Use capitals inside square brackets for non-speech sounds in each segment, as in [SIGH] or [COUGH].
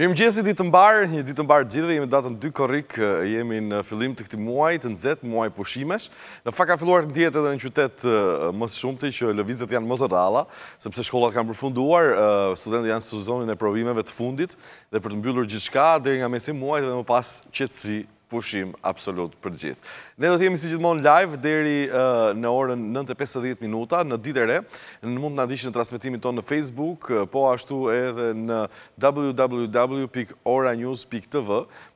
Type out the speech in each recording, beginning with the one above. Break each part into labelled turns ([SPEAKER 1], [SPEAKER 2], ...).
[SPEAKER 1] Mirë mëgjesit ditë mbarë, një ditë mbarë gjithëve, jemi datën dy korik, jemi në fillim të këti muaj, të nëzet, muaj pushimesh. Në fakt ka filluar në djetë edhe në qytet mësë shumëti, që lëvizet janë mësë rralla, sepse shkollat kanë përfunduar, studentët janë së zonin e provimeve të fundit, dhe për të mbyllur gjithka, dhe nga mesim muaj, dhe më pas qëtësi pushim absolut për gjithë. Ne do t'jemi si gjithmonë live deri në orën 9.50 minuta në ditere. Në mund në adishë në transmitimin tonë në Facebook, po ashtu edhe në www.oranews.tv.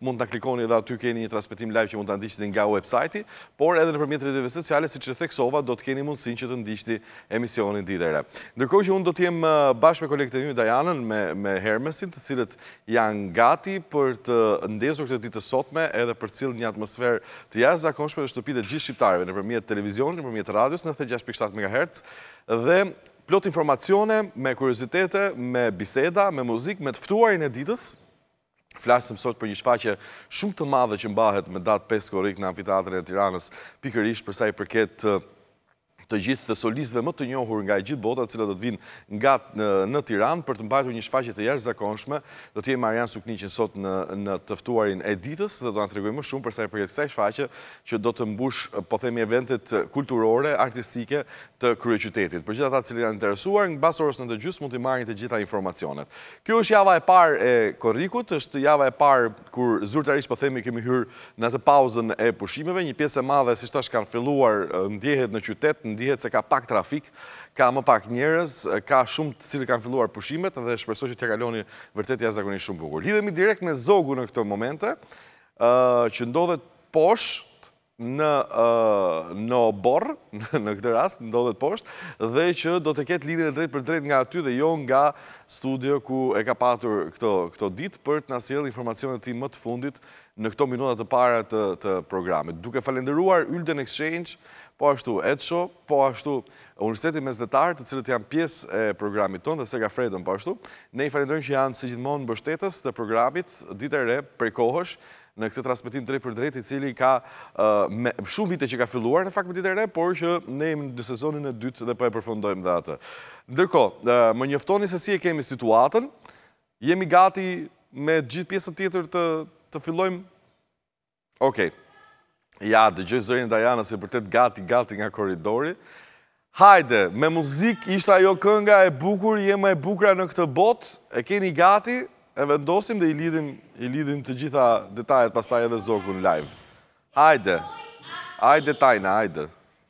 [SPEAKER 1] Mund në klikoni edhe aty keni një transmitim live që mund në adishë nga website-i, por edhe në përmjet të redive sociale, si që të theksova, do t'keni mundësin që të ndishë emisionin ditere. Ndërkoj që unë do t'jem bashkë me kolektet një Dajanën, me Hermesin, të cilët janë gati për të ndezur këtë ditë sotme edhe për cilë një atmosfer të jazë zakonsh tashme dhe shtupit e gjithë shqiptarëve në përmjet televizion, në përmjet radios në 36.7 MHz dhe plot informacione me kuriositete, me biseda, me muzik, me tëftuarin e ditës. Flasim sot për një shfaqe shumë të madhe që mbahet me datë 5 korik në amfiteatrën e tiranës pikërish përsa i përket të të gjithë të solistëve më të njohur nga e gjithë bota, cilë do të vinë nga në Tiran, për të mbajtu një shfaqe të jashtë zakonshme, do t'je Marian Sukniqin sot në tëftuarin e ditës, dhe do në të më shumë përsa e përket kësaj shfaqe, që do të mbush, po themi, eventet kulturore, artistike të krye qytetit. Për gjitha ta cilë janë interesuar, në basë orës në të gjusë, mund t'i marrin të gjitha informacionet. Kjo është java e par e është java e kur po themi, kemi në pauzën e pushimeve, një e madhe, kanë filluar, ndjehet në qytet, ndihet se ka pak trafik, ka më pak njerës, ka shumë të cilë kanë filluar pushimet dhe shpresoj që t'ja kaloni vërtet jashtë zakonisht shumë bukur. Lidhemi direkt me Zogu në këtë momente, që ndodhet posh, në obor, uh, [LAUGHS] në këtë rast, në dodet poshtë, dhe që do të ketë lidin e drejt për drejt nga aty dhe jo nga studio ku e ka patur këto dit për të nasjel informacionet ti më të fundit në këto minunat të para të programit. Duke falenderuar Ylden Exchange, po ashtu Edsho, po ashtu Universitetin Mesdetar, të cilët janë pjesë e programit tonë, dhe se ka fredon po ashtu, ne i falenderojmë që janë si gjithmonë bështetës të programit, ditë e re, prej kohësh, në këtë transmitim drejt për drejt, i cili ka shumë vite që ka filluar në fakt ditë e re, por që ne jemi në sezonin e dytë dhe pa po e përfundojmë dhe atë. Ndërko, më njëftoni se si e kemi situatën, jemi gati me gjithë pjesën tjetër të fillojmë? Okej. Ja, dhe gjithë zërinë Dajana se përtet gati, gati nga koridori. Hajde, me muzik ishtë ajo kënga e bukur, jemi e bukra në këtë botë, e keni gati, e keni gati, e vendosim dhe i lidhim, i lidhim të gjitha detajet pas taj edhe zogun live. Hajde, hajde tajna, hajde.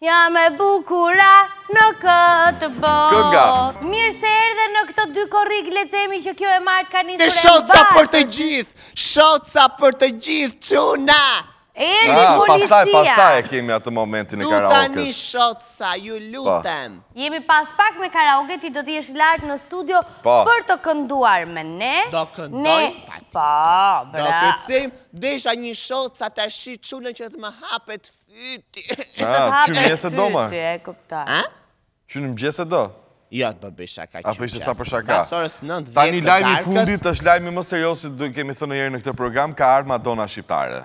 [SPEAKER 2] Ja me bukura në këtë botë. Kënga. Mirë se erdhe në këto dy korik le temi që kjo e martë ka një sure në bakë. Shotësa për të gjithë, shotësa për të gjithë, quna. Shotësa për të gjithë, quna. Erdi ah, policia. Pastaj, pastaj e
[SPEAKER 1] kemi atë momentin e karaoke. Du tani
[SPEAKER 2] shotësa, ju lutem. Po. Jemi pas pak me karaoke, ti do t'i është lartë në studio po. për të kënduar me ne. Do këndoj, pati. Pa, po, bra. Do këtësim,
[SPEAKER 3] desha një shotësa të shi qune që të më hapet fyti. A, ah, [LAUGHS] që më
[SPEAKER 1] gjese do, ma? Fyti,
[SPEAKER 2] e këpta. A?
[SPEAKER 3] Që në më gjese do? Ja, jo, të bëbë shaka që më që. A, për ishte sa për shaka. Pasorës në të dhjetë të darkës. Ta një lajmi fundit,
[SPEAKER 1] është lajmi më seriosit, kemi thënë në në këtë program, ka ardhë
[SPEAKER 3] Madonna Shqiptare.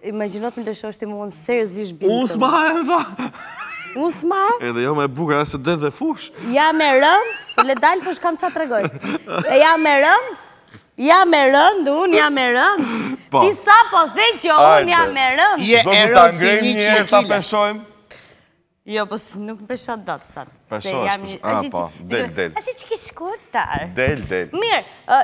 [SPEAKER 2] Imaginot me lëshë është i mundë se e Unë s'ma e dhe! Unë s'ma
[SPEAKER 1] dhe jo me buka e se dhe dhe fush.
[SPEAKER 2] Ja me rëndë, le dalë fush kam qa të regoj. E ja me rëndë, ja me rëndë, unë ja me rëndë. Po. Ti sa po thekë që unë ja me rëndë. Je e rëndë si një që e kile. Jo, po nuk pësha datë satë. Pësha, pësha, a pa, ah, po, del, del. A që që ke tarë. Del, del. Mirë,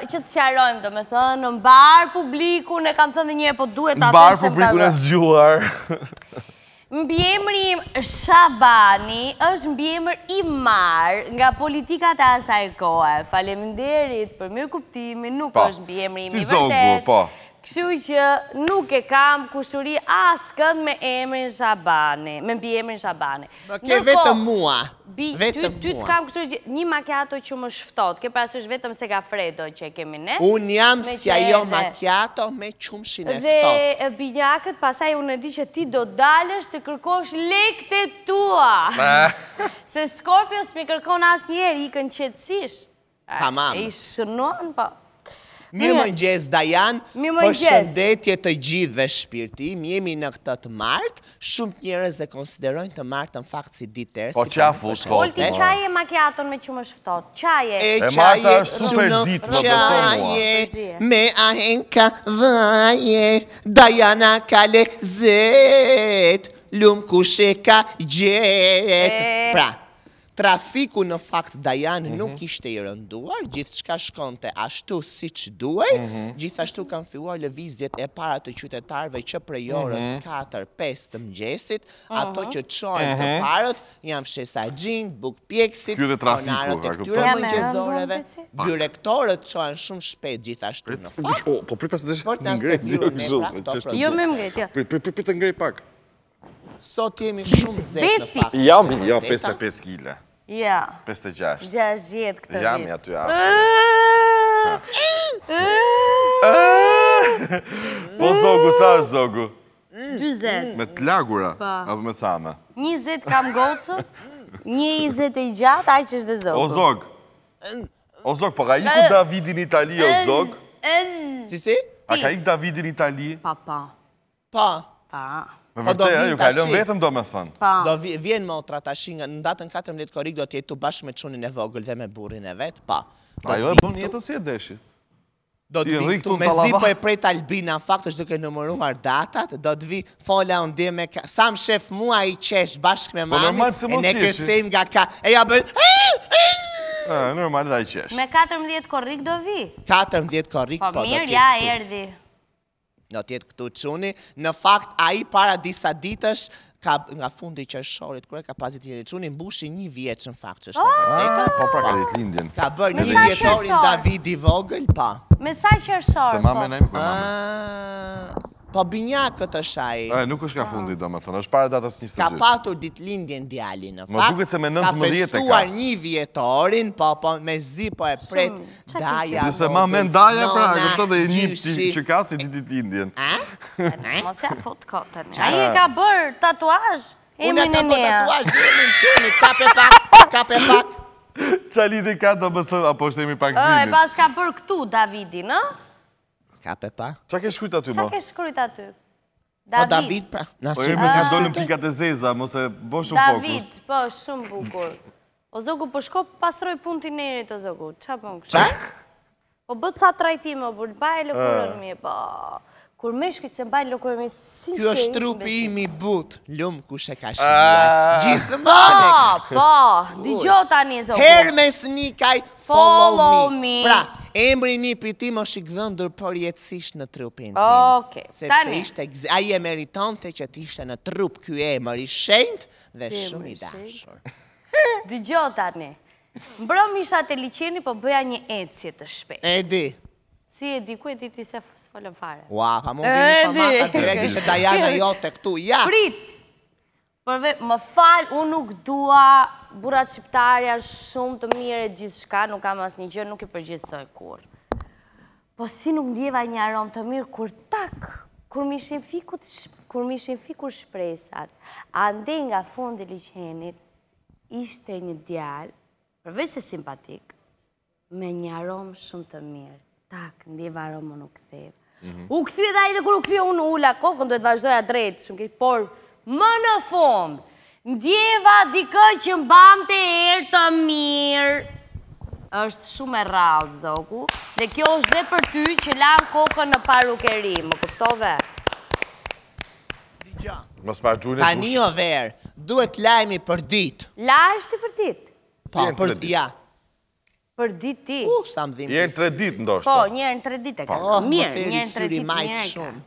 [SPEAKER 2] që të qarojmë, do me thënë, në mbarë publiku, në kanë thënë një, po duhet atëmë që më bërë. Në mbarë publiku në
[SPEAKER 1] zgjuar.
[SPEAKER 2] Mbjemërim Shabani është mbjemër i marë nga politikat e asaj kohë. Falem nderit për mirë kuptimi, nuk po, është mbjemërim i vërtet. Si zogu, po. Këshu që nuk e kam kushuri asë këtë me emrin Shabane, me mbi emrin Më Ke vetëm mua, vetëm mua. Ty të kam kushuri që një makjato që më shftot, ke pasu është vetëm se ka fredo që e kemi ne. Unë jam si ajo makjato me qumshin e ftot. Dhe binyakët pasaj unë e di që ti do dalësht të kërkosh lekte tua. [LAUGHS] Se Skorpios mi kërkon asë njerë, i kënë qëtësisht. Tamam. I shënuan, po.
[SPEAKER 3] Mirë më njëz, Dajan,
[SPEAKER 2] për shëndetje
[SPEAKER 3] të gjithë dhe shpirti, mi jemi në këtë të martë, shumë njërës dhe konsiderojnë të martë në faktë si ditërë. Po që a futë kote? Olti, qaj
[SPEAKER 2] e makiaton me që më shftot? Qaj e? E qaj e super ditë më dësonua. Qaj e me
[SPEAKER 3] ahenka dhaje, Dajana kale zetë, lumë kushe ka gjetë. Pra trafiku në fakt Dajan mhm. nuk ishte i rënduar, gjithë qka shkonte ashtu si që duaj, mhm. gjithashtu kam fiuar lëvizjet e para të qytetarve që prej orës 4-5 mhm. të mëgjesit, ato që qojnë të parët, jam shesa gjinë, buk pjekësit, të mëngjesoreve, këtyre mëgjesoreve, bjurektorët qojnë shumë shpet gjithashtu në fakt. O,
[SPEAKER 1] po pripas [LAUGHS] jo, jo. të deshë në ngrejt, në ngrejt,
[SPEAKER 3] jo me mëgjet, jo. Pripit të ngrejt pak. Sot jemi shumë të zetë në faktë. Besi! Jam, ja, 55
[SPEAKER 1] kile. Ja. 56.
[SPEAKER 3] 60 këtë
[SPEAKER 2] vit. Jam
[SPEAKER 1] i aty afër. [LAUGHS] Po zogu, sa është zogu?
[SPEAKER 2] 20. Me
[SPEAKER 1] të lagura? Pa. Apo me thame?
[SPEAKER 2] 20 kam gocë, 20 e gjatë, aj që është dhe zogu. O zog.
[SPEAKER 1] O zog, për po a iku Davidin Itali, o zog?
[SPEAKER 2] Si si?
[SPEAKER 3] A ka ik
[SPEAKER 1] Davidin Itali? Pa, pa.
[SPEAKER 3] Pa. Pa. Pa. Me po vërte, ju ka lëmë vetëm do me thënë. Do vjen motra të ashtë, në datën 14 korik do t'jetu bashkë me qunin e vogël dhe me burin e vetë, pa. Pa jo e bën jetës jetë deshi. Do t'vi këtu me si po e prej Albina, në faktë është duke nëmëruar datat, do të vi fola ndje me ka, sam shef mua i qesh bashkë me po mami, e ne kësejmë nga ka, e ja bëllë, Në normal dhe i qesh. Me
[SPEAKER 2] 14 korrik do vi?
[SPEAKER 3] 14 korrik, po, po do t'i Po mirë, ja, erdi në tjetë këtu quni, në fakt a i para disa ditës, nga fundi i qershorit kur e ka pasi ditën e çunit mbushi një vjeç në fakt që është ah! vërtetë po
[SPEAKER 1] pra ka lindjen
[SPEAKER 3] ka bërë një vjetorin David i vogël pa
[SPEAKER 2] me sa po. se mame
[SPEAKER 3] po? e im kur mamën ah! Po binja këtë shaj.
[SPEAKER 1] E, nuk është ka fundi, ah. do më thënë, është pare datës njështë gjithë. Ka
[SPEAKER 3] patur ditë lindje në djali, në fakt. Më duke se me nëndë më djetë e ka. Ka festuar një vjetorin, po po me zi po e pretë daja. Pra, dhe se ma me në daja pra, këtë dhe një për
[SPEAKER 1] që ka si ditë ditë lindje. Eh?
[SPEAKER 2] A? [LAUGHS] Mos e a fut kote në. A i ka bërë tatuaj? Unë e ka bërë tatuaj, e minë që një kape pak, kape pak.
[SPEAKER 1] Qa lidi ka të më thëmë, apo shtemi pak zdimit. E
[SPEAKER 2] pas ka për këtu, Davidi, në?
[SPEAKER 1] kape pa. Qa ke shkujt aty, mo? Qa ke
[SPEAKER 2] shkujt aty? Po, David, pra. Po, e
[SPEAKER 1] me se në pikat e zeza, mo se bo shumë fokus. David,
[SPEAKER 2] po, shumë bukur. O zogu, po shko pasroj pun t'i njerit, o zogu. Qa po në kështë? Qa? Po, bët sa trajtime, o burt, baj lukurën ah. mi, po... Kur me shkujt se baj lukurën mi, si që... Kjo është trupi
[SPEAKER 3] i but, lumë ku shë ka ah. shkujt.
[SPEAKER 2] Gjithë Po,
[SPEAKER 3] po Follow me. Pra, Emri një piti më shikëdhëndër për jetësisht në trupin tim. Oke, tane. A i e meriton të që ishte në trup kjo e i shend dhe shumë i dashur.
[SPEAKER 2] [LAUGHS] Dë tani, mbro Mbrom isha të liqeni, po bëja një ecje të shpet. Edi. Si edi, ku edi ti se s'follëm fare?
[SPEAKER 3] Ua, pa mundi një famata, direkt e Dajana jote këtu, ja.
[SPEAKER 2] Pritë. Përve, më falë, unë nuk dua burat shqiptarja shumë të mire e gjithë shka, nuk kam asë një gjërë, nuk i përgjithësoj kur. Po si nuk ndjeva një aromë të mirë, kur tak, kur mi shenë fikur shpresat, a ndi nga fundi liqenit, ishte një djalë, përve se simpatik, me një aromë shumë të mirë. Tak, ndjeva aromë më nuk të U të të ajde, kur u të unë të të duhet vazhdoja drejtë, shumë të të më në fund, ndjeva dikë që mbam të erë të mirë. është shumë e rralë, zoku, dhe kjo është dhe për ty që lanë kokën në parukeri, më këptove?
[SPEAKER 3] Ta o verë, duhet lajmi për ditë.
[SPEAKER 2] La është i po, për ditë? Pa, për ditë.
[SPEAKER 3] Për ditë ti. U, sa më dhimë. Jënë tre ditë ndoshtë. Po, njërë në tre ditë e ka. Po, njërë në tre ditë, shumë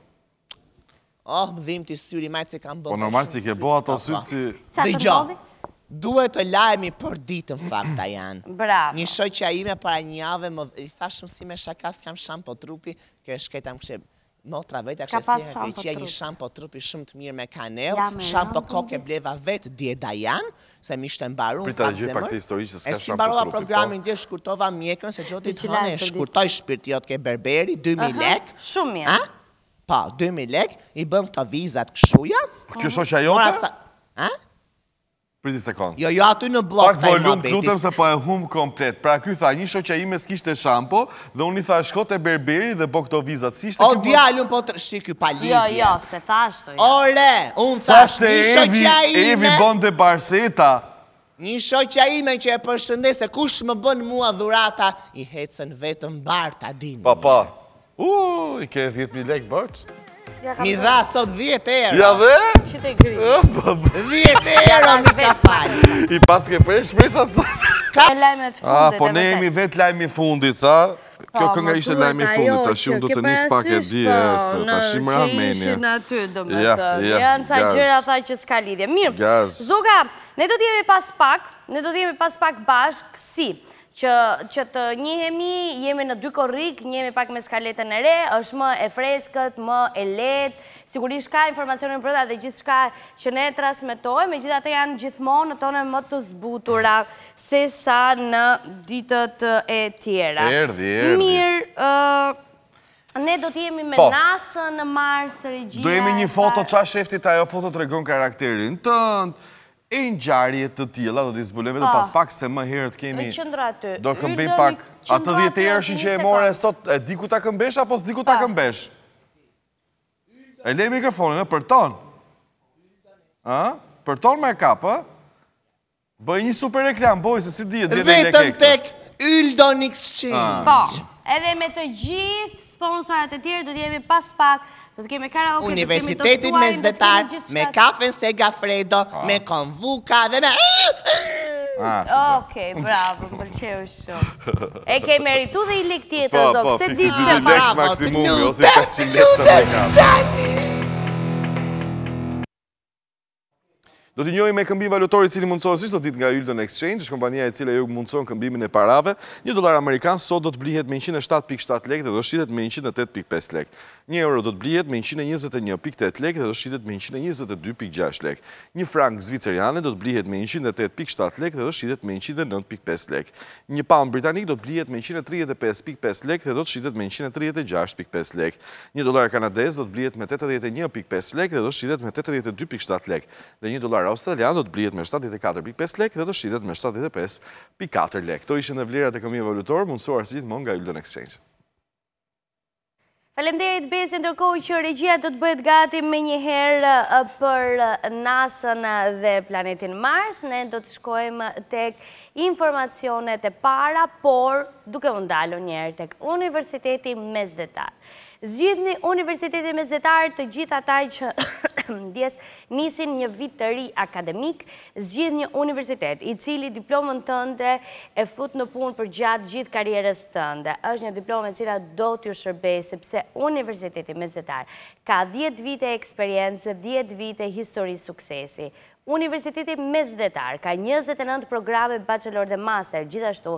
[SPEAKER 3] Ah, më dhimë të syri, majtë se kam bërë. Po normal si ke bo ato syri si... Dhe gjo, duhet të lajemi për ditë në fakta janë. Bravo. Një shoj që a ime para një ave, i thashtë më si me shakas, kam shampo trupi, kjo është këtë amë kështë motra vetë, kështë si e veqë e një shampo trupi shumë të mirë me kanel, shampo koke bleva vetë djeda janë, se mi shtë mbaru në fakte zemër. Prita dhe gjithë pak të historisë, s'ka shampo trupi. E si po. programin dhe shkurtova mjekën, se gjotit hane e shkurtoj shpirtiot ke berberi, 2000 lek. Shumë mirë pa, 2000 lek, i bën këto vizat këshuja. Kjo shoqja jote? Ha?
[SPEAKER 1] të sekundë. Jo, jo
[SPEAKER 3] aty në blok të i Pak volum të lutëm se
[SPEAKER 1] po e hum komplet. Pra kjo tha, një shoqja ime s'kishte shampo, dhe unë i tha shkote berberi dhe bo këto vizat. Si
[SPEAKER 3] shte o, djallu po të shi kjo palidhje. Jo, jo,
[SPEAKER 2] se thashtë to jo. Ore, unë thashtë një
[SPEAKER 1] shoqja ime. Evi bon de Barseta.
[SPEAKER 3] Një shoqja ime që e përshëndese, kush më bën mua dhurata, i hecen vetëm barta, dini. Pa, pa, Uj,
[SPEAKER 1] ke 10.000 lek bërç?
[SPEAKER 3] Mi dha sot 10 euro. Ja dhe? Qite gri. 10 [LAUGHS] ah, po,
[SPEAKER 2] po. euro mi ka falj.
[SPEAKER 1] I pas ke prej shpresa të sotë.
[SPEAKER 2] E lajme të ah, fundit. Po ne jemi
[SPEAKER 1] vet lajme fundit, tha. Kjo po, kënga ishte lajmi fundit, tash unë do të nis pak e di se tash më ra menja. Ishin
[SPEAKER 2] aty domethënë. Janë sa gjëra tha që s'ka lidhje. Mirë. Zoga, ne do të jemi pas pak, ne do të jemi pas pak bashkë, si që të njëhemi, jemi në dy korrik, njëhemi pak me skaletën e re, është më e freskët, më e letë, sigurisht ka informacionin përda dhe gjithë shka që ne trasmetoj, me gjitha janë gjithmonë në tonë më të zbutura, se sa në ditët e tjera. Erdi, erdi. Mirë, ne do t'jemi me po. nasë në marë së regjia. Do jemi një foto,
[SPEAKER 1] qa shefti ta jo foto të regon karakterin tëndë, e gjarje të tjela, do t'i zbulime, do ah. pas pak se më herët kemi... Në
[SPEAKER 2] qëndra të... Do këmbej pak... A të djetë e rëshin që e more
[SPEAKER 1] e sot, e diku ta këmbesh, apo diku ta këmbesh? E le mikrofonin, e për ton. A? Për ton me kapë, bëj një super reklam, boj, se si djetë djetë e kekse. Vetëm
[SPEAKER 2] tek
[SPEAKER 3] Yldon Exchange. Po,
[SPEAKER 2] edhe me të gjithë sponsorat e tjerë, do t'jemi pas pak... Do të kemi karaoke, universitetin me zdetar, me kafen Sega Fredo, ah. me konvuka dhe me... Ah, ah, Okej, bravo, më përqeju shumë. E ke meritu dhe i lik tjetër, po, zokë, po, se ditë që... Po, po, 50 lesh maksimumi,
[SPEAKER 1] Do t'i njojmë me këmbim valutori cili mundësohë si shtë ditë nga Yildon Exchange, është kompania e cila ju mundësohë këmbimin e parave. Një dolar amerikan sot do t'blihet me 107.7 lek dhe do shqitet me 108.5 lek. Një euro do t'blihet me 121.8 lek dhe do shqitet me 122.6 lek. Një frank zviceriane do t'blihet me 108.7 lek dhe do shqitet me 109.5 lek. Një pound britanik do t'blihet me 135.5 lek dhe do shqitet me 136.5 lek. Një dolar kanades do t'blihet me 81.5 lek dhe do shqitet me 82.7 lek. Dhe një dolar australian do të blijet me 74.5 lek dhe të shqitet me 75.4 lek. To ishën e vlerat e këmijë valutor, mundësuar si gjithmon nga Yldon Exchange.
[SPEAKER 2] Falemderit besi, ndërkohë që regjia do të bëjt gati me njëherë uh, për uh, nasën uh, dhe planetin Mars, ne do të shkojmë tek informacionet e para, por duke vëndalu njerë tek Universiteti Mesdetarë. Zgjith një universitetin mesetarë të gjitha taj që [COUGHS] ndjes nisin një vit të ri akademik, zgjith një universitet i cili diplomën tënde e fut në punë për gjatë gjithë karierës tënde. është një diplomën cila do t'ju shërbej, sepse Universiteti mesetarë ka 10 vite eksperiencë, 10 vite histori suksesi. Universiteti Mesdetar ka 29 programe bachelor dhe master, gjithashtu,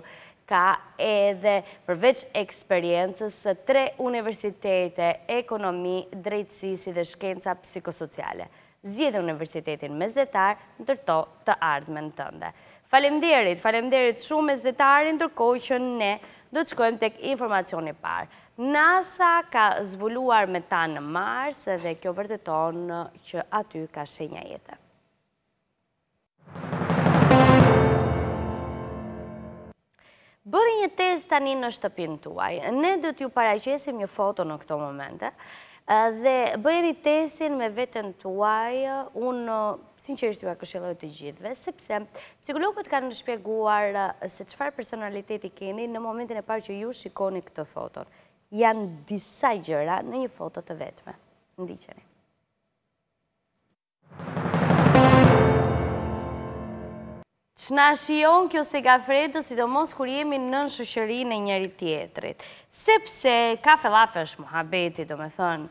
[SPEAKER 2] ka edhe përveç eksperiencës së tre universitete, ekonomi, drejtsisi dhe shkenca psikosociale. Zgjidhe universitetin mesdetar, ndërto të ardhme në tënde. Falemderit, falemderit shumë mesdetarin, ndërkoj që ne do të shkojmë tek informacioni parë. NASA ka zbuluar me ta në Mars dhe kjo vërdeton që aty ka shenja jetë. Bërë një test tani në shtëpin tuaj. Ne dhëtë ju paraqesim një foto në këto momente. Dhe bëjëri testin me vetën tuaj, unë sinqerisht ju e këshilojë të gjithve, sepse psikologët kanë në shpjeguar se qëfar personaliteti keni në momentin e parë që ju shikoni këtë foton. Janë disa gjëra në një foto të vetme. Ndiqenit. që shion kjo se ka fredo, si do mos kur jemi në shushëri në njëri tjetrit. Sepse kafe lafe është muhabeti, do me thënë.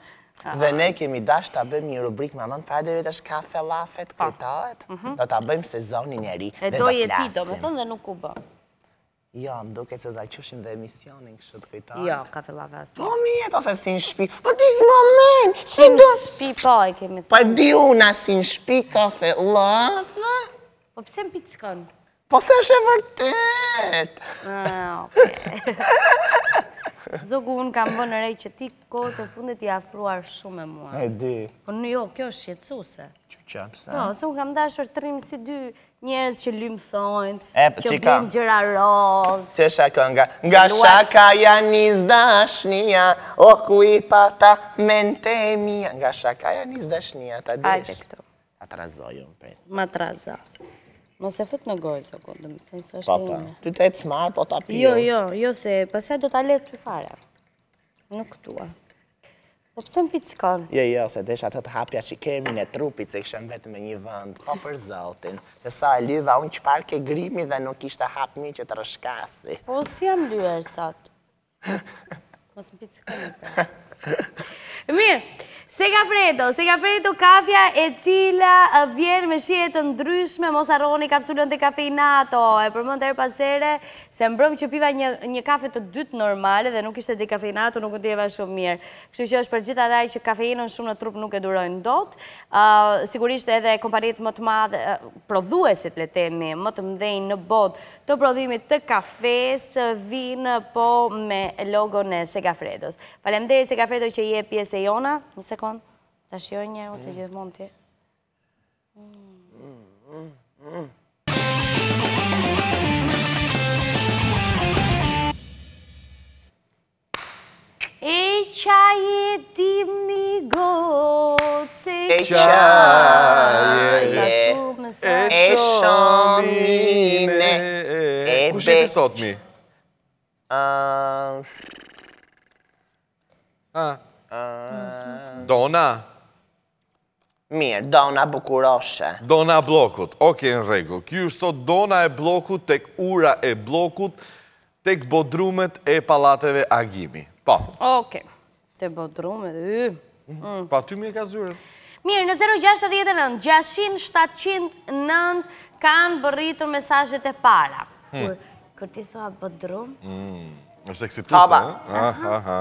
[SPEAKER 2] Dhe ne
[SPEAKER 3] kemi dash të bëjmë një rubrik më nënë fardeve të është kafe lafe të po. kujtojt, mhm. do të bëjmë sezoni njëri dhe do të flasim. E ti, do me
[SPEAKER 2] thënë dhe nuk u bëmë.
[SPEAKER 3] Jo, më duke që da qëshim dhe emisionin kështë të kujtojt. Jo, kafe lafe asë. Po mjetë, ose si në shpi, po ti zë menë, si në shpi, po e kemi thënë. Po di una si në shpi, kafe
[SPEAKER 2] Po pëse më pizkon? Po se është e vërtet! [LAUGHS] Zogu, unë kam bënë rej që ti kohë të fundit i afruar shumë e mua. E di. Po në jo, kjo është shqetsuse.
[SPEAKER 3] Që qëmë sa? No, po, se
[SPEAKER 2] unë kam dashër trim si dy njerës që lymë thonë, që blimë gjëra rozë.
[SPEAKER 3] Se shako nga, nga shaka
[SPEAKER 2] janis dashnia, o oh, ku i pata
[SPEAKER 3] mentemi. Nga shaka janis dashnia, ta dish. Ajde këtu. Atrazojë unë
[SPEAKER 2] Ma Mos e fëtë në gojë, së kundë, më të nësë është Ty të e cma, po të pi. Jo, jo, jo, se pëse do t'a alet të fare. Nuk tua. Po pëse më pizikon?
[SPEAKER 3] Jo, jo, se desha të të hapja që kemi në trupit, se këshem vetëm me një vënd, po për zotin. Dhe sa e unë që ke grimi dhe nuk ishte hapmi që të rëshkasi.
[SPEAKER 2] Po, si jam lyer sot. [LAUGHS] Mos më pizikon pra. Mirë, Segafredo, Fredo, Sega Fredo kafja e cila vjen me shije të ndryshme, mos arroni kapsulën të e përmën të erë pasere, se mbrëm që piva një kafe të dytë normale dhe nuk ishte të nuk ndjeva shumë mirë. Kështu që është për gjitha daj që kafeinën shumë në trup nuk e durojnë dot, sigurisht edhe kompanit më të madhe, prodhuesit le temi, më të mdhejnë në bot të prodhimit të kafes, vinë po me logo në Sega Fredos. Falem deri Sega Fredo që pjesë e jona, sekon, të shioj njerë, ose gjithë mund t'i. E qaj e tim një gocë, e qaj e tim një
[SPEAKER 3] gocë, E shumë i me Kushe të sotmi? Dona. Mirë, Dona Bukuroshe.
[SPEAKER 1] Dona Blokut, oke në regu. Kjo është sot Dona e Blokut, tek ura e Blokut, tek bodrumet e palateve agimi. Pa. Po.
[SPEAKER 2] Oke, te bodrumet e... Mm. Pa, ty mi e ka zyre. Mirë, në 069, 6709, kanë bërritur mesajet e para. Hmm. Kërti thua bodrum... Êshtë
[SPEAKER 1] hmm. eksitusë, e? Aha, aha.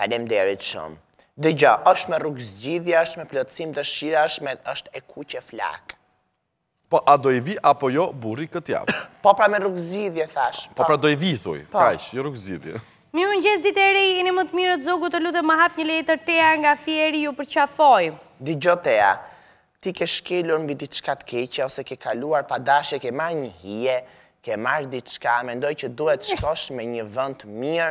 [SPEAKER 3] Falem derit shumë. Dëgja, është me rrugë zgjidhja, është me plëtsim të shira, është e ku që flakë.
[SPEAKER 1] Po, a do i vi, apo jo, buri këtë javë?
[SPEAKER 3] Po, pra me rrugë zgjidhje, thash. Po, pra po. do i vi, thuj, po. kajsh, jo rrugë zgjidhje.
[SPEAKER 2] Mi më ditë e rej, i në më të mirë të zogu të lutë më hap një letër teja nga fjeri ju për qafoj.
[SPEAKER 3] Dëgjo teja, ti ke shkelur mbi diçka të keqe, ose ke kaluar pa dashe, ke marrë një hije, ke marrë diçka, me ndoj që duhet shkosh me një vënd mirë,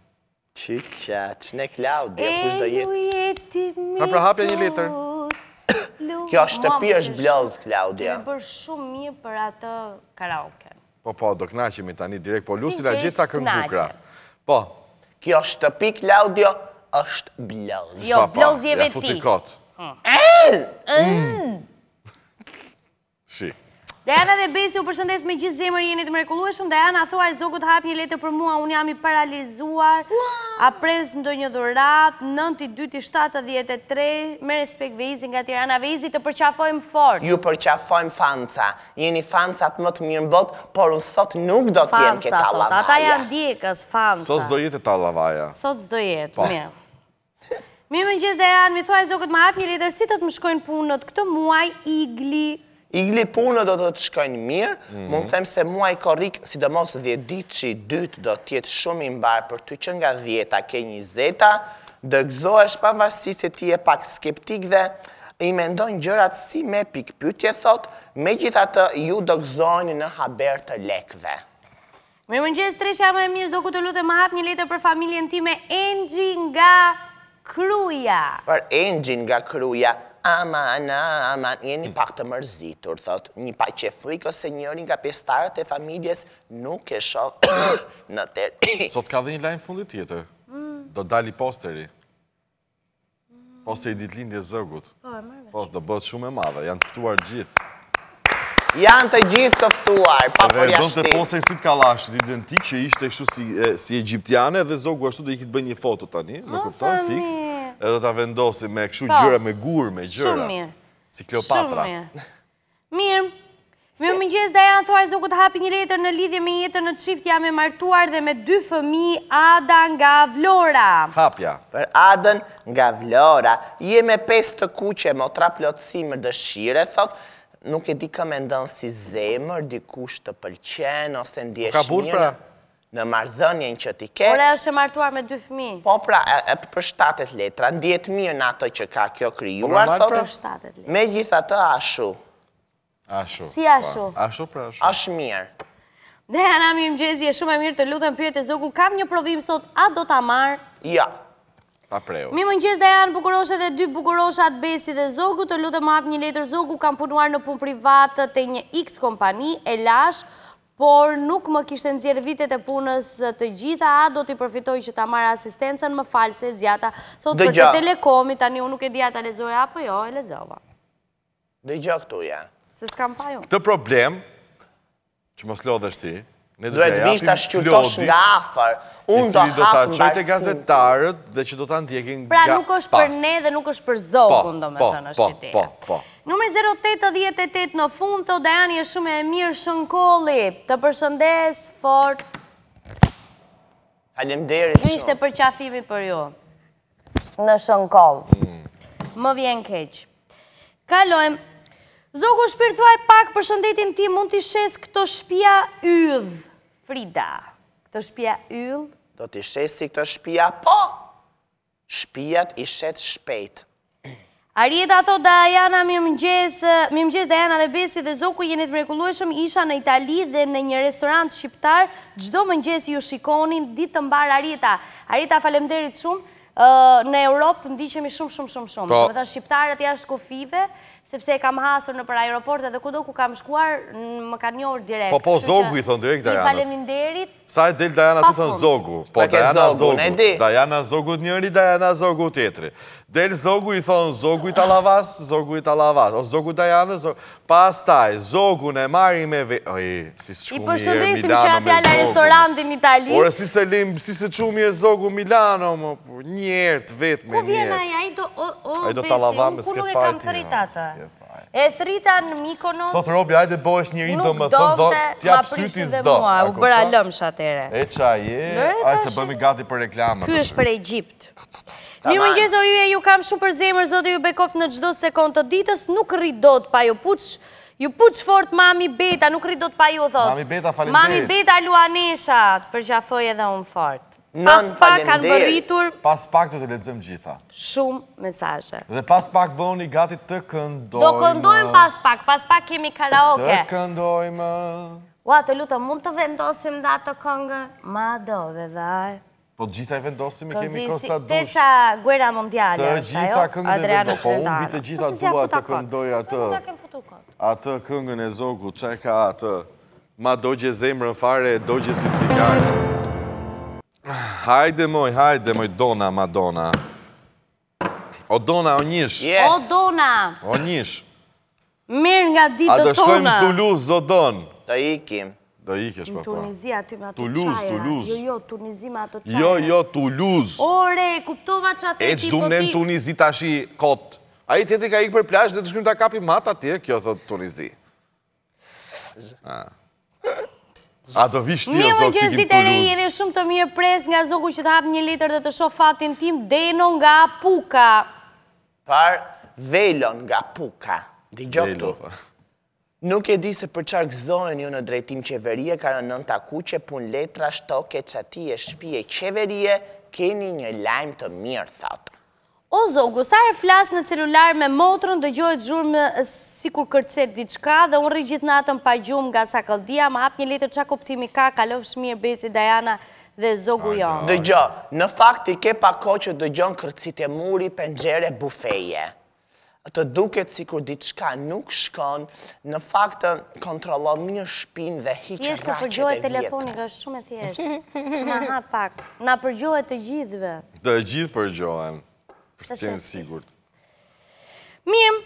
[SPEAKER 3] Qisha, që ne Klaudia, kush do
[SPEAKER 2] jetë? E ju jeti
[SPEAKER 3] mi kur... prahapja një liter.
[SPEAKER 2] Kjo është është
[SPEAKER 3] blozë, Klaudia. Me
[SPEAKER 2] bërë shumë mirë për atë karaoke.
[SPEAKER 3] Po, po, do knaqim i tani direkt, po lusin a gjitha kënë kukra. Po. Kjo shtëpi, të Klaudia, është blozë.
[SPEAKER 1] Jo, blozë jeve ti. Ja futikot. E! Hm.
[SPEAKER 2] E!
[SPEAKER 3] E! E mm.
[SPEAKER 2] Dajana dhe Besi, u përshëndes me gjithë zemër, jenit mrekulueshëm. Dajana, a thua e zogut hap një letër për mua, unë jam i paralizuar, a presë ndo një dhurat, nënti, dyti, me respekt Vezi nga tirana Vezi, të përqafojmë fort. Ju
[SPEAKER 3] përqafojmë fanca, jeni fancat më të në botë, por unë sot nuk do t'jem këtë talavaja. Fanca, ata janë
[SPEAKER 2] dikës, fanca. Sot s'do jetë talavaja. Sot s'do jetë, po. mirë. Mi më në gjithë dhe janë, mi thua e zogët më një lider, si të të më shkojnë punët, këtë muaj igli
[SPEAKER 3] Igli punë do të të shkojnë mirë, mund të them se muaj ka rikë, sidomos 10 ditë që i dytë do tjetë shumë i mbarë për ty që nga 10-a ke 20-a, dëgëzo është pa se ti e pak skeptik dhe i mendojnë gjërat si me pikpytje thot, me gjitha të ju dëgëzojnë në haber të lekve.
[SPEAKER 2] Me mëngjes tre shama e mirë, zoku të lutë e më hapë një letër për familjen ti me Engji nga Kruja.
[SPEAKER 3] Për Engji nga Kruja, ama, ana, ama, jeni pak të mërzitur, thot, një pa që frikë ose njëri nga pjestarët e familjes nuk e shok [COUGHS] në tërë. [COUGHS] Sot ka dhe një
[SPEAKER 1] lajnë fundit tjetër, do dali posteri, posteri ditë lindje zëgut, po, po do bëtë shumë e madhe, janë tëftuar gjithë
[SPEAKER 3] janë të gjithë të ftuar, pa për
[SPEAKER 1] jashtim. të posë si të kalash, të identik që ishte këshu si egyptiane, dhe zogu ashtu të i kitë bëjnë një foto tani, me kuptan, fix, edhe të vendosim me këshu po. gjyra me gur, me gjyra. Shumë mirë. Si Kleopatra.
[SPEAKER 2] Shumë mirë. Mirë. më njësë da janë, e zogu të hapi një letër në lidhje me jetër në qift, jam e martuar dhe me dy fëmi, Ada nga Vlora.
[SPEAKER 3] Hapja. Për Ada nga Vlora, jeme pes të kuqe, nuk e di ka me ndonë si zemër, dikush të pëlqen, ose ndjesh një... Ka burë pra? Në mardhënjen që ti ke... Por e është e martuar me dy fmi. Po pra, e për 7 letra, ndjetë mirë në ato që ka kjo kryuar, thot... Por e për 7 letra. Me gjitha të ashu. Ashu. Si ashu? Ashu pra ashu. Ashu mirë.
[SPEAKER 2] Dhe, më gjezi e shumë e mirë të lutën pjetë e zogu, kam një prodhim sot, a do t'a marë?
[SPEAKER 3] Ja. Pa preu. Mi
[SPEAKER 2] më njës dhe janë bukuroshe dhe dy bukuroshat Besi dhe Zogu, të lutëm atë një letër Zogu, kam punuar në pun privat të një X kompani, e lash, por nuk më kishtë nëzirë vitet e punës të gjitha, a do t'i përfitoj që ta marë asistencen më false e zjata, thotë për të telekomi, tani unë nuk e dija ta lezoja, apo jo, e lezova. Dhe gjatë këtu, ja. Se s'kam pa ju.
[SPEAKER 1] Këtë problem, që mos slodhështi... Dhe të vinsh të shqyrtosh nga afar. Unë do hapë në do të anëgjojtë e gazetarët dhe që do të anëgjekin nga pas. Pra nuk është për ne
[SPEAKER 2] dhe nuk është për zogun, do me të në shqytia. Numër po, po, po, po në fund, të Odajani e shumë e mirë shënkolli. Të përshëndes, fort.
[SPEAKER 3] Halim derit shumë. Vinsh të
[SPEAKER 2] përqafimi për ju. Në shënkoll. Mm. Më vjen keq. Kalojmë. Zogu shpirtuaj pak përshëndetin ti mund t'i shes këto shpia ydhë. Frida, këtë shpia yll?
[SPEAKER 3] Do t'i shesi këtë shpia, po! Shpijat i shet shpejt.
[SPEAKER 2] Arjeta thot Dajana, mi mëgjes Dajana dhe Besi dhe Zoku jenit mrekulueshëm, isha në Itali dhe në një restorant shqiptar, gjdo mëgjes ju shikonin, ditë të mbarë Arjeta. Arjeta, falemderit shumë, në Europë ndi qemi shumë, shumë, shumë, shumë. Më po. shqiptarët jashtë kofive, sepse e kam hasur në për aeroporta dhe kudo ku kam shkuar, më kanë njohër direkt. Po, po, zogu i thonë direkt, Dajanës. I faleminderit.
[SPEAKER 1] Sa e del Dajana, të thonë zogu. Po, Dajana zogu. Dajana zogu njëri, Dajana zogu tjetëri. Del zogu i thonë zogu i talavas, zogu i talavas. O, zogu Dajana, Pas taj, zogu në marri me ve... Oj, si së qumë i e Milano me zogu. I përshëndesim që a fjalla
[SPEAKER 2] restorantin në Italijë. si se
[SPEAKER 1] lim, si se qumë i e zogu Milano, njërt, vetë me njërt. Po vjena
[SPEAKER 2] ja, i do... O, o, besim, ku e kam thëritata. E thrita në Mikonos, Thotë Robi,
[SPEAKER 1] ajde bojsh njëri do më thëmë do Tja pësyti zdo U
[SPEAKER 2] bëra lëm shatere E
[SPEAKER 1] qa je, ajse bëmi gati për reklamë Ky
[SPEAKER 2] është për Egypt
[SPEAKER 1] Mi më o ju
[SPEAKER 2] e ju kam shumë për zemër Zotë ju bekof në gjdo sekund të ditës Nuk rridot pa ju puç Ju puç fort mami beta Nuk rridot pa ju thot Mami beta faleminderit Mami beta luanesha, Për edhe unë fort Pas pak kanë vërritur...
[SPEAKER 1] Pas pak të të lecëm gjitha.
[SPEAKER 2] Shumë mesaje.
[SPEAKER 1] Dhe pas pak bëni gati të këndojmë... Do këndojmë pas
[SPEAKER 2] pak, pas pak kemi karaoke. Të
[SPEAKER 1] këndojmë...
[SPEAKER 2] Ua, të lutë, mund të vendosim da të këngë? Ma do, dhe dhe...
[SPEAKER 1] Po gjitha e vendosim e po kemi kosa dush... Të
[SPEAKER 2] qa guera mundiale, është ajo? Të gjitha këngën e vendosim... Po unë bitë gjitha dua të këndoj atë...
[SPEAKER 1] Atë këngën e zogu, qeka atë... Ma do gje zemrën fare, do gjë si cigarën... Hajde moj, hajde moj, Dona Madonna. O Dona, o njish. O
[SPEAKER 2] Dona. O njish. Mirë nga ditë të A do shkojmë
[SPEAKER 1] luzë, o don. Da ikim. Da ikesh, papa. Në Tunizia,
[SPEAKER 2] aty me ato qaja. Duluz, Duluz. Jo, jo, Tunizia me ato qaja. Jo,
[SPEAKER 1] jo, Duluz.
[SPEAKER 2] Ore, kuptova që atë e tipo ti. Po e që du mënen
[SPEAKER 1] Tunizia ashi kotë. A i tjeti ka ikë për plashtë dhe të shkojmë të kapi matë atje, kjo thotë Tunizia. [LAUGHS] Ah. A do vishti e zogë t'i kim përruz. Mjë
[SPEAKER 2] më gjithë shumë të mirë pres nga zoku që të hapë një liter dhe të sho fatin tim, deno nga puka.
[SPEAKER 3] Par, velon nga puka. Di të. Nuk e di se për qarkë gëzojnë ju në drejtim qeverie, ka në nën taku që pun letra shtoke që ati e shpije qeverie, keni një lajmë të mirë, thotë.
[SPEAKER 2] O zogu, sa e flasë në celular me motrën, dë gjojt zhurmë si kur kërcet diçka dhe unë rëgjit në atëm pa gjumë nga sa këldia, ma hap një letër qa koptimi ka, kalof shmirë, besi, Dajana dhe zogu janë. Dë
[SPEAKER 3] gjo, në fakt i ke pako që dë gjojnë kërcit e muri, pëngjere, bufeje. Të duket si kur diçka nuk shkon, në fakt të kontrolon një shpin dhe hiqë që e vjetë. Njështë të përgjohet telefonik,
[SPEAKER 2] është shumë e thjeshtë. Ma ha pak, na përgjohet të gjithve.
[SPEAKER 1] Të gjithë përgjohet për të qenë sigur.
[SPEAKER 2] Mirë,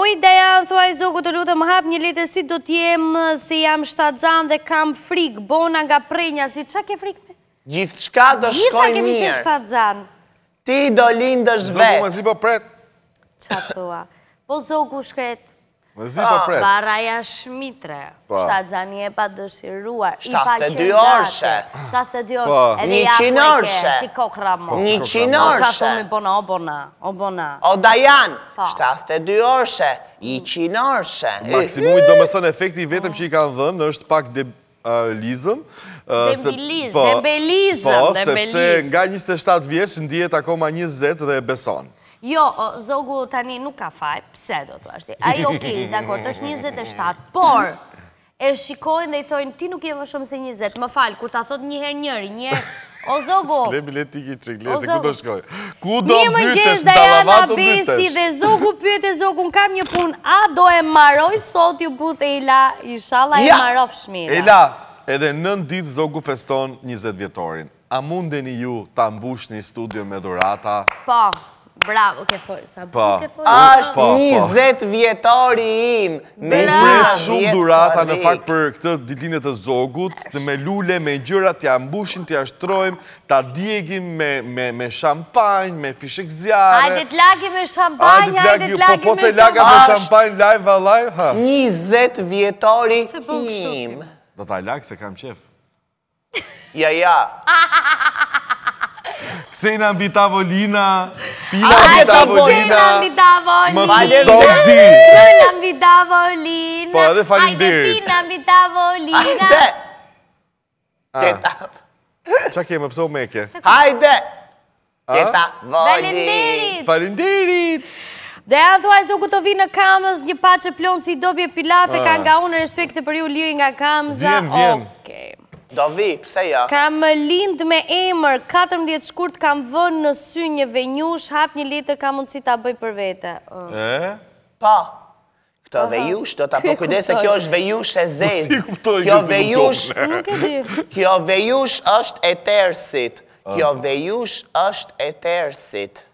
[SPEAKER 2] oj, Dejan, thua i zogu të lutë më hapë një letër, si do t'jem se jam shtadzan dhe kam frikë, bona nga prejnja, si që ke frikë me?
[SPEAKER 3] Gjithë qka do shkoj mirë. Gjitha kemi që
[SPEAKER 2] shtadzan. Ti do lindë është vetë. Zogu më zi po pretë. Qa thua? Po zogu shkretë.
[SPEAKER 3] Po, zi po, po pret.
[SPEAKER 2] Baraja Shmitre. Po. Shtatë zani e pa dëshiruar. Shtatë dy orëshe. Shtatë dy orëshe. Një qinë orëshe. Si kokra mo. Një qinë orëshe. Qa thomi bona, o bona, o bona. O Dajan,
[SPEAKER 3] shtatë dy orëshe. Një qinë orëshe.
[SPEAKER 1] Maksimumit do me thënë efekti vetëm që i kanë dhënë, është pak de lizëm. Debilizëm, debelizëm, debelizëm. Po, sepse nga 27 vjeç në akoma 20 dhe beson.
[SPEAKER 2] Jo, zogu tani nuk ka faj, pse do të ashti? Ai, okej, okay, dakor, është 27, por e shikojnë dhe i thojnë, ti nuk je më shumë se 20, më falë, kur ta thot njëherë njëri, njëherë, O zogu. [LAUGHS] Shle
[SPEAKER 1] bilet tiki që glese, ku do shkoj? Ku do bytesh, dalavat u bytesh? Mi më gjesh, Dajana Besi dhe
[SPEAKER 2] zogu pyet e zogu, në kam një pun, a do e maroj sot ju buth e ila, ishala ja. e marof shmira. Ila,
[SPEAKER 1] edhe nën ditë zogu feston 20 vjetorin. A mundeni ju ta mbushni studio me dhurata?
[SPEAKER 2] Po, Bravo, ke folë, sa po. bukë ke folë. Ashtë
[SPEAKER 3] 20 vjetori
[SPEAKER 1] im. Me pres shumë durata në fakt për këtë ditlinet të zogut, të me lule, me gjyra, të jam të jashtrojmë, të diegim me shampajnë, me fishek zjarë. Ajde
[SPEAKER 2] të lagi me shampajnë, ajde të lagi po, me shampajnë. Po se laga me
[SPEAKER 1] shampajnë live a live? 20 vjetori im. Do t'aj lagë se kam qefë. Ja, ja. [LAUGHS] Ksena mbi tavolina, pila po,
[SPEAKER 2] mbi tavolina. Ksena mbi tavolina. Ksena po, mbi tavolina. Ksena Po, edhe mbi tavolina.
[SPEAKER 3] Ajde!
[SPEAKER 1] Qa kemë pëso me ke? Hajde! Keta ah?
[SPEAKER 2] voli! Valenderit! Valenderit! Dhe a thua e su të vi në kamës, një pache plonë si dobje pilafe, ah. ka nga unë respekte për ju liri nga kamësa. Vjen, vjen. Oke. Do vi, pse ja? Jo? Kam lind me emër, 14 shkurt kam vënë në sy një venjush, hap një liter kam mundësi ta bëj për vete. Oh. E? Pa. Po.
[SPEAKER 3] Këto vejush, do ta [LAUGHS] se kjo është vejush e po zedë. Si kuptojnë, kjo si kuptojnë. [LAUGHS] Kjo vejush është e tërësit. Ah. Kjo vejush është e tërësit.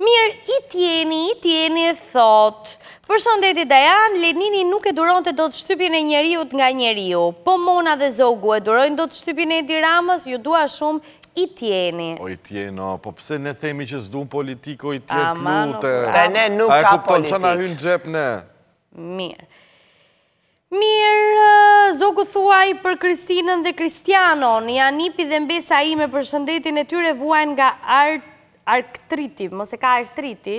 [SPEAKER 2] Mirë, i tjeni, i tjeni, thot. Për shëndetit Dajan, Lenini nuk e duron të do të shtypin e njeriut nga njeriut. Po Mona dhe Zogu e durojnë do të shtypin e diramës, ju dua shumë i tjeni. O,
[SPEAKER 1] i tjeno, po pse ne themi që zdu në politiko i tjetë lute? Dhe ne nuk ka politik. A e kupton që na hynë gjep ne?
[SPEAKER 2] Mirë. Mirë, Zogu thuaj për Kristinën dhe Kristianon. Janipi dhe mbesa ime për shëndetin e tyre vuajnë nga artë artriti, mos e ka artriti,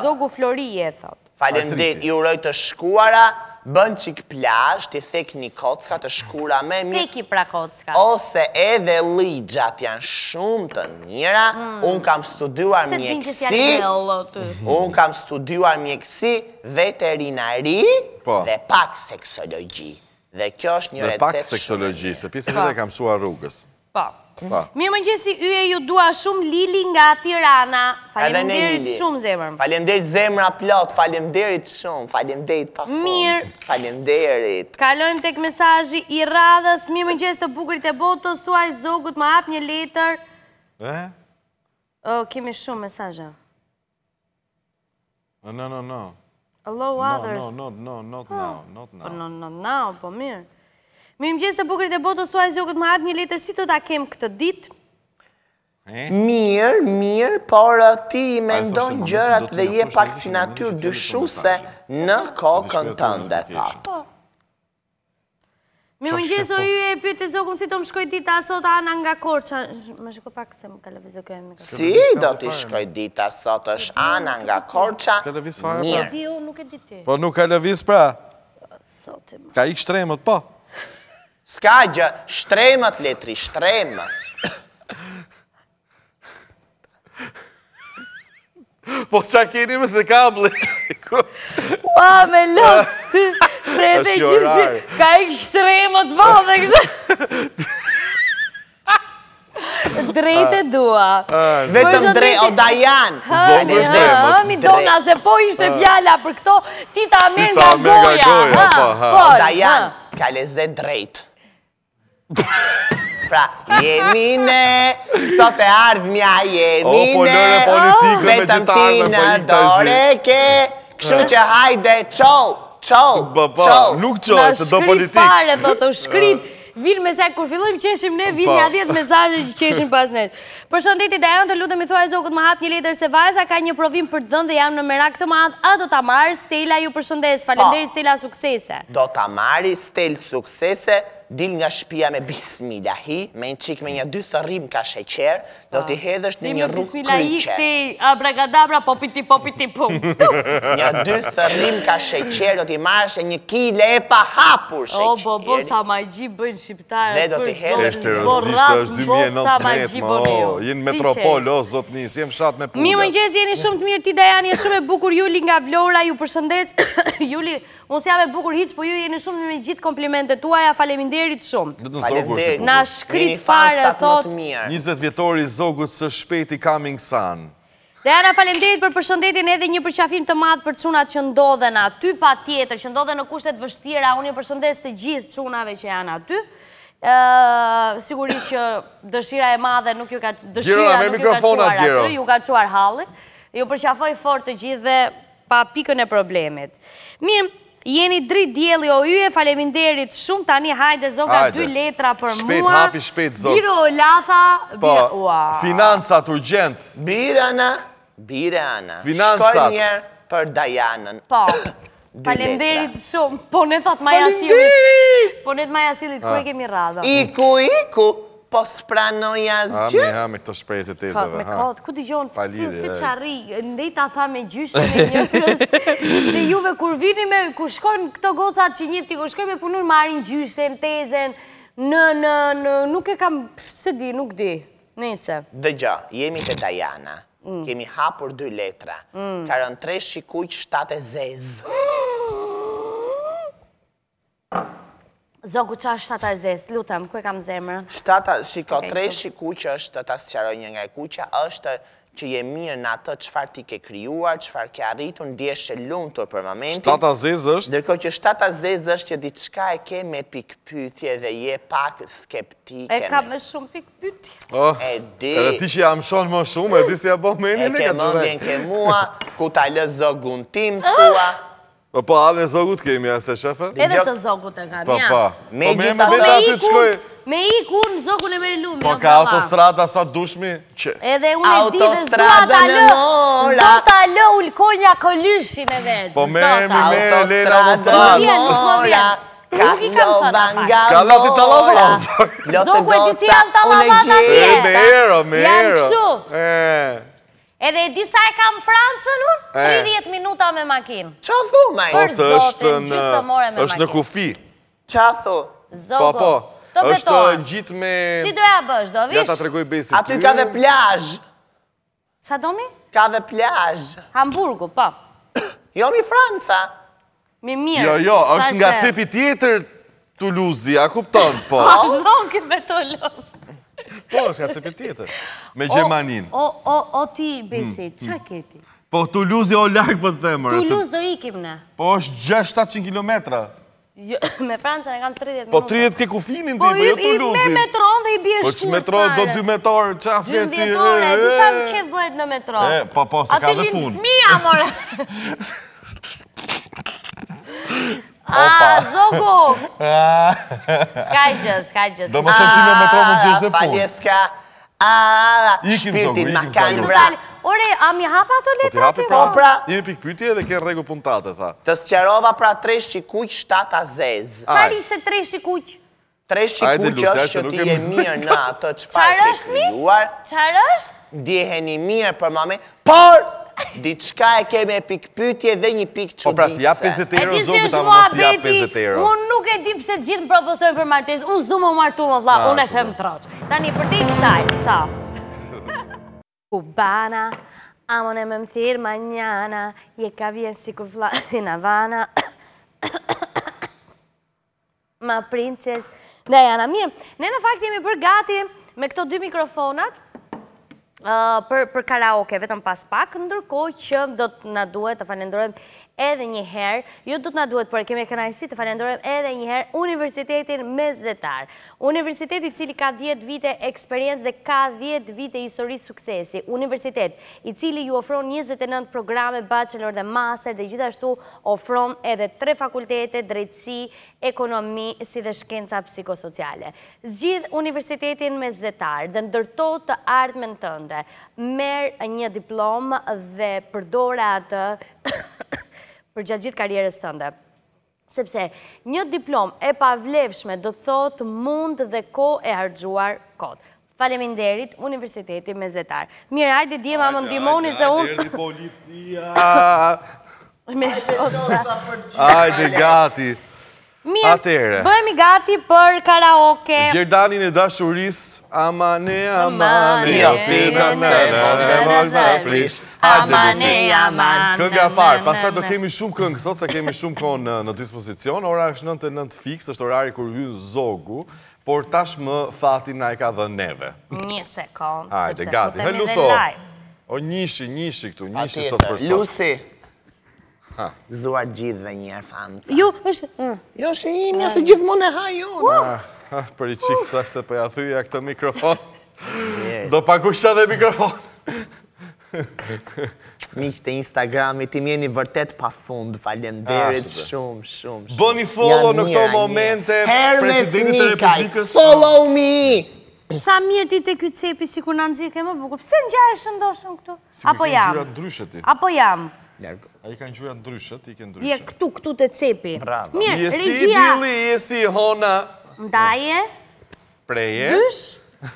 [SPEAKER 2] zogu flori e thot. Falem dit, i
[SPEAKER 3] uroj të shkuara, bën qik plash, të thek një kocka të shkura me mjë. Thek i pra kocka. Ose edhe ligjat janë shumë të njëra, hmm. unë kam studuar mjekësi, unë kam studuar mjekësi, veterinari po. dhe
[SPEAKER 2] pak seksologi.
[SPEAKER 3] Dhe kjo është
[SPEAKER 1] një recetë shumë. Dhe pak seksologi, se pisë të dhe kam sua
[SPEAKER 3] rrugës. Pa. Po. Po.
[SPEAKER 2] Mi më gjësi, ju e ju dua shumë Lili nga Tirana. Falemderit shumë, Zemrëm.
[SPEAKER 3] Falemderit zemër a plot, falemderit shumë, falemderit pa fundë, Mirë. Falemderit.
[SPEAKER 2] Kalojmë tek mesajji i radhës, mi më gjësi të bukërit e botës, tu zogut më apë një letër. E? Kemi shumë mesajja. No, no, no. Hello, others. No, no, no, not oh.
[SPEAKER 3] now, not now. No,
[SPEAKER 2] oh, no, no, no, po mirë më gjesë të bukrit e botës tuaj e zjo këtë më ardhë një letër, si të ta kemë këtë ditë?
[SPEAKER 3] Eh? Mirë, mirë, por uh, ti i mendojnë gjërat dhe je pak si natyrë dyshuse në kokën të ndë,
[SPEAKER 2] Mi më njësë o ju e pyte zogun si të më shkoj dita sot anë nga korqa. Më shkoj pak se më kalë vizë kërën. Si do t'i shkoj
[SPEAKER 3] dita sot është anë nga korqa? Së kalë vizë fare
[SPEAKER 2] pra?
[SPEAKER 1] Po nuk ka vizë pra?
[SPEAKER 3] Ka ikë shtremët, po? Po. Ska gjë, shtremët letri, shtremë. [LAUGHS] Po që me keni më se kam letri? [LAUGHS]
[SPEAKER 2] Ua, me lëti, prete i gjyshi, ka i shtremët shtremët dhe kështë. [LAUGHS] Drejt e ah. dua.
[SPEAKER 3] Ah, Vetëm drejt, o
[SPEAKER 2] Dajan! janë. Zonë drejt. Mi dona se po ishte ah. fjalla për këto, ti ta mërë nga goja. Ti ta mërë O Dajan,
[SPEAKER 3] ka lezde drejtë. Pra, jemi ne, sot e ardhmja, jemi po ne, vetëm ti po në doreke,
[SPEAKER 2] këshu që hajde, qov, qov, qov. Nuk qov, që do politik. Në shkrit do të shkrit. Vinë me se, kur fillojmë qeshim ne, vinë nga po. me mesajë që qeshim pas ne. Për shëndetit e janë të lutëm i thua e zokët më hap një letër se vajza ka një provim për dëndë dhe janë në merak të madhë, a do të marë, stela ju për shëndes, falemderi stela suksese.
[SPEAKER 3] Do të marë, stela suksese, dil nga shpia me bismillahi, me një qik me një dy thërim ka sheqer, do t'i ah. hedhësh në një rrug kryqe. Një bismillahi këti
[SPEAKER 2] abragadabra popiti popiti pum. Një dy thërim ka sheqer, do t'i marrësh e një kile e pa hapur sheqer. O, bo, bo, sa ma bëjnë shqiptarë. Dhe do t'i hedhësh e rëzishtë është 2019, o, jenë metropol,
[SPEAKER 1] o, zot njës, jenë shat me punë. Mi më njëzë,
[SPEAKER 2] jeni shumë të mirë ti, Dajani, shumë e bukur juli nga vlora, ju përshëndes, [COUGHS] juli, mos jam e bukur hiqë, po ju jeni shumë me gjithë komplimentet tuaja, falemindirë falemderit shumë. Lëtë në zogu është të bukur. Na shkrit fare, thot. 20
[SPEAKER 1] vjetori zogut së shpeti coming sun.
[SPEAKER 2] Dhe Ana, falemderit për përshëndetin edhe një përqafim të madhë për qunat që ndodhen aty pa tjetër, që ndodhen në kushtet vështira, unë i përshëndes të gjithë qunave që janë aty. Sigurisht që dëshira e madhe nuk ju ka qëuar aty, ju ka qëuar halë. Ju përqafoj fort të gjithë dhe pa pikën e problemit. Mirë, Jeni drit djeli o yje, faleminderit shumë tani, hajde zoka, dy letra për mua. Shpet, hapi shpet, zoka. Biro o latha, bja, po, ua.
[SPEAKER 1] Financat urgent. Birana,
[SPEAKER 2] birana.
[SPEAKER 3] Financat. Shkoj njerë për Dajanën. Po, [COUGHS] [COUGHS] faleminderit
[SPEAKER 2] shumë, po ne thot maja silit.
[SPEAKER 3] Faleminderit!
[SPEAKER 2] Po ne thot maja silit, ku e kemi radha. Iku, iku. Iku po s'pranoj as gjë. A, me
[SPEAKER 1] ha, me të shprejt e tezeve. Me kod,
[SPEAKER 2] ku di gjon, të kësën si qari, ndaj ta tha me gjysh, me një [LAUGHS] se juve kur vini me, ku shkojnë këto gocat që njëfti, ku shkojnë me punur marin gjyshen, tezen, në, në, në, nuk e kam, se di, nuk di, nëjse. Dhe gjë,
[SPEAKER 3] jemi të Dajana, mm. kemi hapur dy letra, mm. karën tre shikuj që shtate zezë.
[SPEAKER 2] Zogu, qa është shtata Lutëm, ku e kam zemër?
[SPEAKER 3] Shtata, shiko, tre shiku që është, ta sëqaroj një nga e është që je mirë në atë qëfar ti ke kryuar, qëfar ke arritu, ndjeshe lumë tërë për momentin. Shtata zezë është? Dërko që shtata zezë është që diçka e ke me pikpytje dhe je pak skeptike. E ka
[SPEAKER 2] me shumë pikpytje. Oh, e di. E ti
[SPEAKER 1] që
[SPEAKER 3] jam shonë më shumë, e di si e bo meni në ka qërën. E ke mëndjen ke mua, ku ta lë zogun tim,
[SPEAKER 2] ah!
[SPEAKER 3] Po, po, alë në zogut kemi, a se shefe. Edhe të
[SPEAKER 2] zogut e Po po. Me i po, ku, me i ku, me i në zogun e me lu, Po, ka
[SPEAKER 1] autostrada sa dushmi, që?
[SPEAKER 2] Edhe unë e di dhe zdoat alë, zdoat alë ulkonja këllyshi me vetë. Po, me e me
[SPEAKER 3] lejnë autostrada, nuk më vjetë.
[SPEAKER 2] Ka lëti të lëti të lëti të
[SPEAKER 3] lëti
[SPEAKER 2] të lëti të lëti të lëti të lëti
[SPEAKER 1] të lëti të lëti të
[SPEAKER 2] Edhe e disa e kam Francën unë, 30 minuta me makinë. Qa thu, more Po se është në kufi. Qa thu? Zogo, të betohë. Po, po, është në gjitë me... Si do e a bësh, do vishë? Gata të regoj besi të ju. Aty ka dhe plajsh. Sa domi? Ka dhe plajsh. Hamburgu, po. Jo mi Franca. Mi mirë. Jo, jo, është nga cepi
[SPEAKER 1] tjetër të a kupton, po. Pa, [LAUGHS] është
[SPEAKER 2] këtë betohë luzi.
[SPEAKER 1] Po, është ka cepin tjetër. Me Gjermanin.
[SPEAKER 2] O, o, o ti, besi, hmm, hmm. qa keti?
[SPEAKER 1] Po, Tulluzi o lakë për po të temër. Tulluzi
[SPEAKER 2] do ikim ne.
[SPEAKER 1] Po, është 6-700 km.
[SPEAKER 2] Jo, [LAUGHS] me Francën e kam 30 minuta. Po, 30
[SPEAKER 1] ke ku finin ti, po, po jo Tulluzi. Po, i me
[SPEAKER 2] metron dhe i bje shkurë. Po, që metron do 2
[SPEAKER 1] metorë, qa fje ti. 2 metorë, e sa më
[SPEAKER 2] qëtë bëhet në metron. E, po, po, se ka dhe punë. A të linë të more. A, zogu!
[SPEAKER 1] [LAUGHS] Ska i gjë, ska i gjë. Do më thënë ti me metro më
[SPEAKER 2] gjësht dhe punë. Faljeska. A, shpirtin më ka në Ore, a mi hapa ato po letra të pra, po? pra-
[SPEAKER 3] Ime pikë pytje dhe kërë regu puntate, tha. Të sqerova pra tre shikuj, 7 a zez. Qar ishte tre shikuj? Tre shikuj është që ti e mirë në ato që parë [LAUGHS] të kryuar. Qarë është mi? është? Djeheni mirë për mame, por diçka e keme e pik pytje dhe një pik qëndice. Po pra, ja 50 euro, zogu ta më nësë
[SPEAKER 2] ja 50 euro. Unë nuk e dim pëse gjithë më propozojnë për martes, unë zdo më martu më vla, ah, unë e fem të roqë. Tani, për ti kësaj, qao. Kubana, [LAUGHS] amone me më thirë, ma njana, je ka vjen si kur vla, si në vana. [COUGHS] Ma princes, ne a mirë, ne në fakt jemi për gati me këto dy mikrofonat, për karaoke, vetëm pas pak, ndërko që do të në duhet të fanendrojmë edhe njëherë, ju du të nga duhet, por kemi e kënajësi të falendorem edhe njëherë, Universitetin Mezdetar. Universitetit cili ka 10 vite eksperiencë dhe ka 10 vite histori suksesi. Universitet i cili ju ofron 29 programe, bachelor dhe master dhe gjithashtu ofron edhe 3 fakultete, drejtësi, ekonomi, si dhe shkenca psikosociale. Zgjith Universitetin Mezdetar dhe ndërto të ardhme në tënde, merë një diplomë dhe përdora atë për gjatë gjithë karierës të ndë. Sepse, një diplom e pavlevshme do të thotë mund dhe ko e hargjuar kodë. Faleminderit, universiteti Mezetar. Mirë, ajde, dje, më ndimoni zë unë... Ajde, ajde,
[SPEAKER 1] policia...
[SPEAKER 2] [LAUGHS] Me shosa... Ajde, gati... Mirë, bëhemi gati për karaoke
[SPEAKER 1] Gjerdanin e dashuris Amane, amane Ja pita në vëndë në vëndë në prish
[SPEAKER 2] Amane, amane Kënga parë, pasta do kemi
[SPEAKER 1] shumë këngë Sot se kemi shumë konë në dispozicion Ora është 99 fix, është orari kur hynë zogu Por tash më fatin na e
[SPEAKER 3] ka dhe neve
[SPEAKER 2] Një sekundë Ajde, gati, hëllu so
[SPEAKER 3] O njëshi, njëshi këtu, njëshi sot për sot Lusi Zuar gjithë dhe njerë, fanta. Jo, është... Mm. Jo, është imja mm. se gjithë mon e hajë jo. unë. Uh. Për i qikë uh. të ashtë për jathuja këtë mikrofon.
[SPEAKER 1] Do pakusha dhe mikrofon.
[SPEAKER 3] Mikë të Instagrami, ti mjeni vërtet pa fund, falem derit shumë, shumë, shumë. Boni follow në këto momente, presidentit Republikës. Follow me!
[SPEAKER 2] Sa mirë ti të kjo cepi si kur në nëzirë kemë bukur, pëse në e shëndoshën këtu? Apo jam? Si ti. Apo jam?
[SPEAKER 1] A i ka në gjuja i ke ndryshët. Je
[SPEAKER 2] këtu, këtu të cepi. Brava. Jesi, dili,
[SPEAKER 1] jesi, hona.
[SPEAKER 2] Mdaje. Preje. Dysh.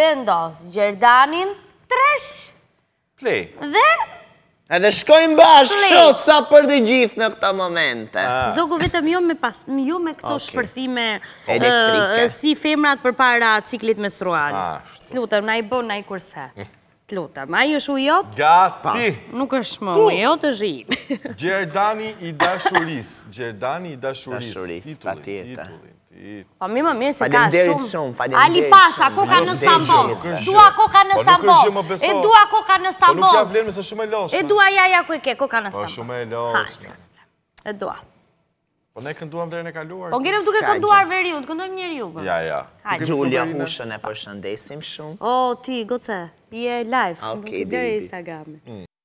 [SPEAKER 2] Vendos, Gjerdanin, tresh. Ple. Dhe...
[SPEAKER 3] Edhe shkojmë bashkë, shotë sa për dhe gjithë në këta momente. Ah.
[SPEAKER 2] Zogu, vetëm ju me këto shpërthime si femrat për para ciklit menstrual. Lutëm, na i bon, na i kurse. [LAUGHS] Të lutëm, a i është ujot?
[SPEAKER 3] Gati!
[SPEAKER 2] Nuk është më ujot,
[SPEAKER 1] është i. Gjerdani i dashuris. Gjerdani i dashuris. Dashuris, pa tjeta.
[SPEAKER 2] Pa mi më mirë se ka shumë. Ali Pasha, koka në Stambol. Dua koka në Stambol. E dua koka në po, Stambol. nuk ja me se shumë e loshme. E dua ja ja ku i ke, koka po, në Stambol. Pa
[SPEAKER 1] shumë e loshme.
[SPEAKER 2] E dua.
[SPEAKER 3] Po ne kënduam dhe në kaluar. Po ngjerëm duke kënduar
[SPEAKER 2] veri, unë këndojmë njerë ju. Ja, ja.
[SPEAKER 3] Hajde. Hushën e përshëndesim shumë.
[SPEAKER 2] O, ti, goce, je live. Ah, ok, baby. Dere Instagram.
[SPEAKER 3] Mm.